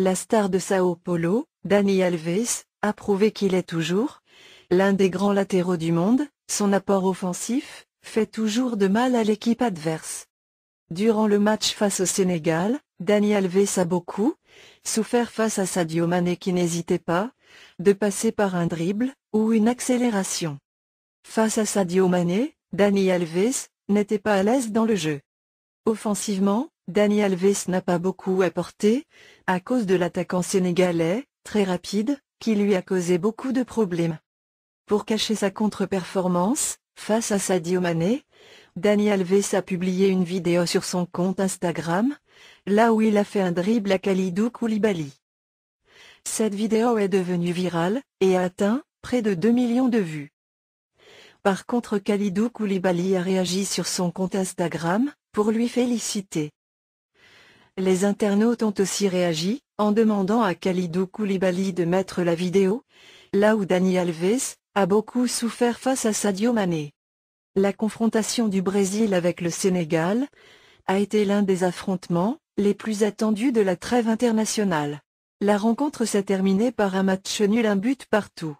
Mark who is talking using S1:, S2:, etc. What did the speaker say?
S1: La star de Sao Paulo, Dani Alves, a prouvé qu'il est toujours l'un des grands latéraux du monde, son apport offensif fait toujours de mal à l'équipe adverse. Durant le match face au Sénégal, Dani Alves a beaucoup souffert face à Sadio Mané qui n'hésitait pas de passer par un dribble ou une accélération. Face à Sadio Mané, Dani Alves n'était pas à l'aise dans le jeu. Offensivement, Daniel Alves n'a pas beaucoup apporté, à cause de l'attaquant sénégalais, très rapide, qui lui a causé beaucoup de problèmes. Pour cacher sa contre-performance, face à Sadio Mané, Daniel Alves a publié une vidéo sur son compte Instagram, là où il a fait un dribble à Khalidou Koulibaly. Cette vidéo est devenue virale, et a atteint, près de 2 millions de vues. Par contre Khalidou Koulibaly a réagi sur son compte Instagram, pour lui féliciter. Les internautes ont aussi réagi, en demandant à Khalidou Koulibaly de mettre la vidéo, là où Dani Alves, a beaucoup souffert face à Sadio Mané. La confrontation du Brésil avec le Sénégal, a été l'un des affrontements, les plus attendus de la trêve internationale. La rencontre s'est terminée par un match nul un but partout.